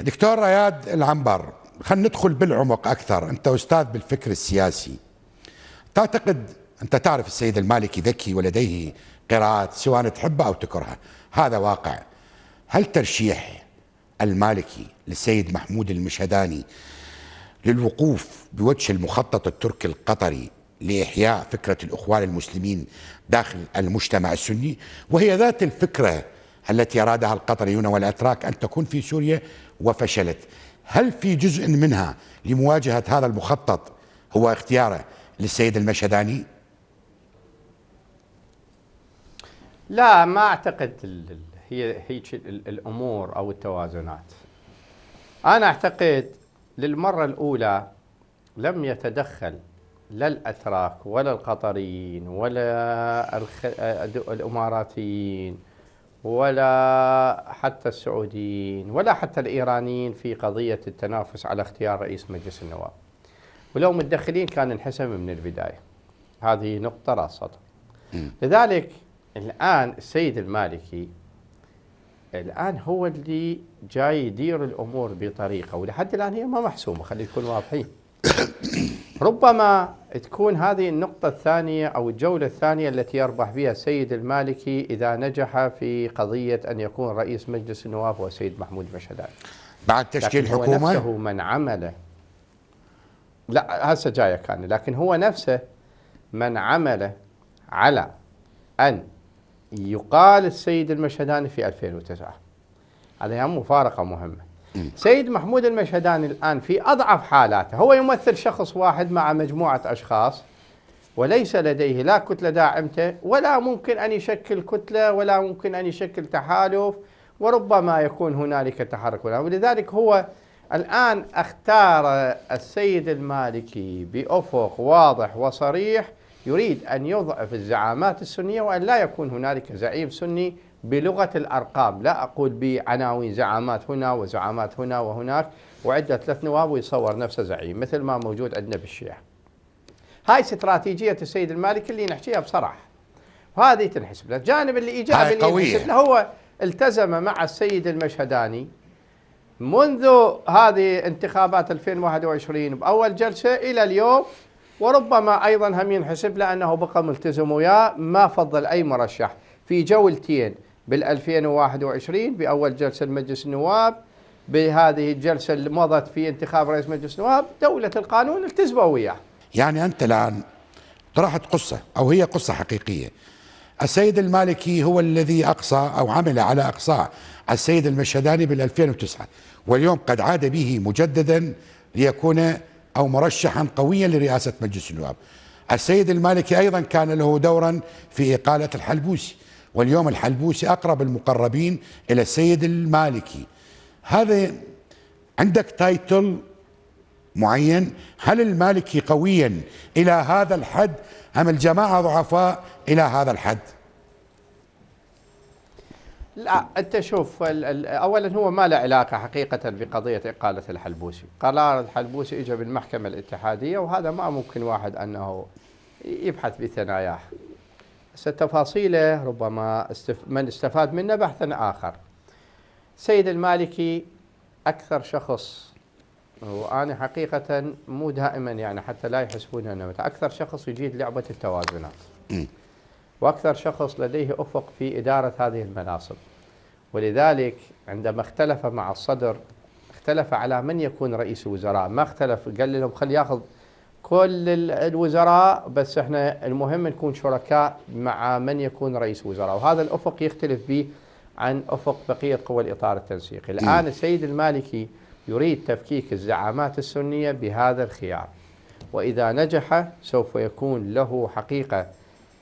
دكتور رياض العنبر خلينا ندخل بالعمق اكثر انت استاذ بالفكر السياسي تعتقد انت تعرف السيد المالكي ذكي ولديه قراءات سواء تحبها او تكرهها هذا واقع هل ترشيح المالكي للسيد محمود المشهداني للوقوف بوجه المخطط التركي القطري لإحياء فكرة الإخوان المسلمين داخل المجتمع السني وهي ذات الفكرة التي أرادها القطريون والأتراك أن تكون في سوريا وفشلت هل في جزء منها لمواجهة هذا المخطط هو اختياره للسيد المشهداني؟ لا ما أعتقد هي هيك الأمور أو التوازنات أنا أعتقد للمرة الأولى لم يتدخل لا الأتراك ولا القطريين ولا الأماراتيين ولا حتى السعوديين ولا حتى الإيرانيين في قضية التنافس على اختيار رئيس مجلس النواب ولو متدخلين كان انحسم من البداية هذه نقطة راس لذلك الآن السيد المالكي الآن هو اللي جاي يدير الأمور بطريقة ولحد الآن هي ما محسومة خلينا نكون واضحين ربما تكون هذه النقطة الثانية أو الجولة الثانية التي يربح بها السيد المالكي إذا نجح في قضية أن يكون رئيس مجلس النواب هو السيد محمود بشداد بعد تشكيل حكومة هو نفسه من عمله لا هسه جاية كان لكن هو نفسه من عمله على أن يقال السيد المشهداني في 2009 هذا مفارقة مهمة سيد محمود المشهداني الآن في أضعف حالاته هو يمثل شخص واحد مع مجموعة أشخاص وليس لديه لا كتلة داعمته ولا ممكن أن يشكل كتلة ولا ممكن أن يشكل تحالف وربما يكون هنالك تحرك ولذلك هو الآن اختار السيد المالكي بأفق واضح وصريح يريد أن يضعف الزعامات السنية وأن لا يكون هنالك زعيم سني بلغة الأرقام لا أقول بعناوين زعامات هنا وزعامات هنا وهناك وعدة ثلاث نواب ويصور نفسه زعيم مثل ما موجود عندنا بالشيعة هاي استراتيجية السيد المالك اللي نحكيها بصراحة وهذه تنحسب له الجانب اللي إيجابي اللي ينحسب له هو التزم مع السيد المشهداني منذ هذه انتخابات 2021 بأول جلسة إلى اليوم وربما أيضا هم ينحسب له أنه بقى ملتزم وياه ما فضل أي مرشح في جولتين بال 2021 باول جلسه لمجلس النواب بهذه الجلسه اللي مضت في انتخاب رئيس مجلس النواب دوله القانون التزموا وياه. يعني انت الان طرحت قصه او هي قصه حقيقيه. السيد المالكي هو الذي اقصى او عمل على اقصاء السيد المشهداني بال 2009 واليوم قد عاد به مجددا ليكون او مرشحا قويا لرئاسه مجلس النواب. السيد المالكي ايضا كان له دورا في اقاله الحلبوسي واليوم الحلبوسي أقرب المقربين إلى السيد المالكي هذا عندك تايتل معين هل المالكي قويا إلى هذا الحد أم الجماعة ضعفاء إلى هذا الحد لا انت شوف اولا هو ما له علاقه حقيقه بقضيه اقاله الحلبوسي، قرار الحلبوسي اجى بالمحكمه الاتحاديه وهذا ما ممكن واحد انه يبحث بثناياه تفاصيله ربما من استفاد منه بحثا آخر سيد المالكي أكثر شخص وأنا حقيقة مو دائما يعني حتى لا يحسبون أنه أكثر شخص يجيد لعبة التوازنات وأكثر شخص لديه أفق في إدارة هذه المناصب ولذلك عندما اختلف مع الصدر اختلف على من يكون رئيس وزراء ما اختلف قال لهم خل ياخذ كل الوزراء بس احنا المهم نكون شركاء مع من يكون رئيس وزراء وهذا الافق يختلف به عن افق بقيه قوى الاطار التنسيقي الان السيد المالكي يريد تفكيك الزعامات السنيه بهذا الخيار واذا نجح سوف يكون له حقيقه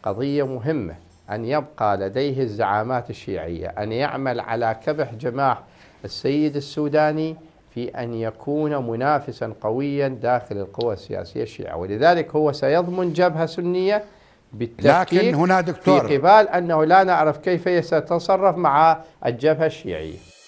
قضيه مهمه ان يبقى لديه الزعامات الشيعيه ان يعمل على كبح جماح السيد السوداني في أن يكون منافسا قويا داخل القوى السياسية الشيعة ولذلك هو سيضمن جبهة سنية بالتفكير لكن هنا دكتور في قبال أنه لا نعرف كيف سيتصرف مع الجبهة الشيعية